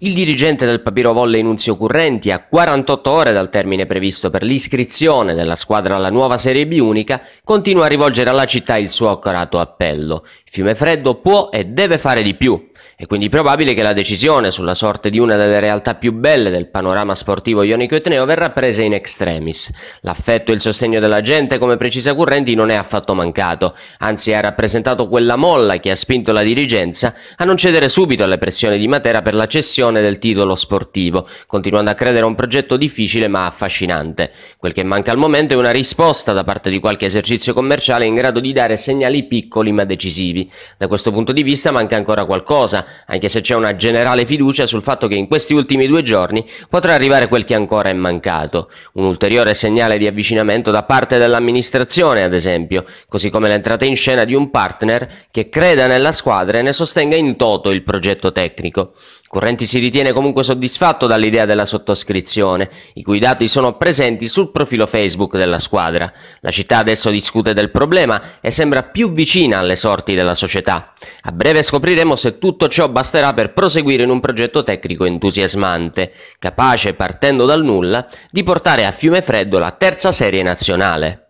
Il dirigente del Papirovolley Nunzio Currenti, a 48 ore dal termine previsto per l'iscrizione della squadra alla nuova Serie B unica, continua a rivolgere alla città il suo accorato appello. Fiume Freddo può e deve fare di più. È quindi probabile che la decisione sulla sorte di una delle realtà più belle del panorama sportivo ionico-etneo verrà presa in extremis. L'affetto e il sostegno della gente, come precisa Currenti, non è affatto mancato, anzi ha rappresentato quella molla che ha spinto la dirigenza a non cedere subito alle pressioni di Matera per la cessione celebrazione del titolo sportivo, continuando a credere a un progetto difficile ma affascinante. Quel che manca al momento è una risposta da parte di qualche esercizio commerciale in grado di dare segnali piccoli ma decisivi. Da questo punto di vista manca ancora qualcosa, anche se c'è una generale fiducia sul fatto che in questi ultimi due giorni potrà arrivare quel che ancora è mancato. Un ulteriore segnale di avvicinamento da parte dell'amministrazione, ad esempio, così come l'entrata in scena di un partner che creda nella squadra e ne sostenga in toto il progetto tecnico. Correnti si ritiene comunque soddisfatto dall'idea della sottoscrizione, i cui dati sono presenti sul profilo Facebook della squadra. La città adesso discute del problema e sembra più vicina alle sorti della società. A breve scopriremo se tutto ciò basterà per proseguire in un progetto tecnico entusiasmante, capace, partendo dal nulla, di portare a Fiume Freddo la terza serie nazionale.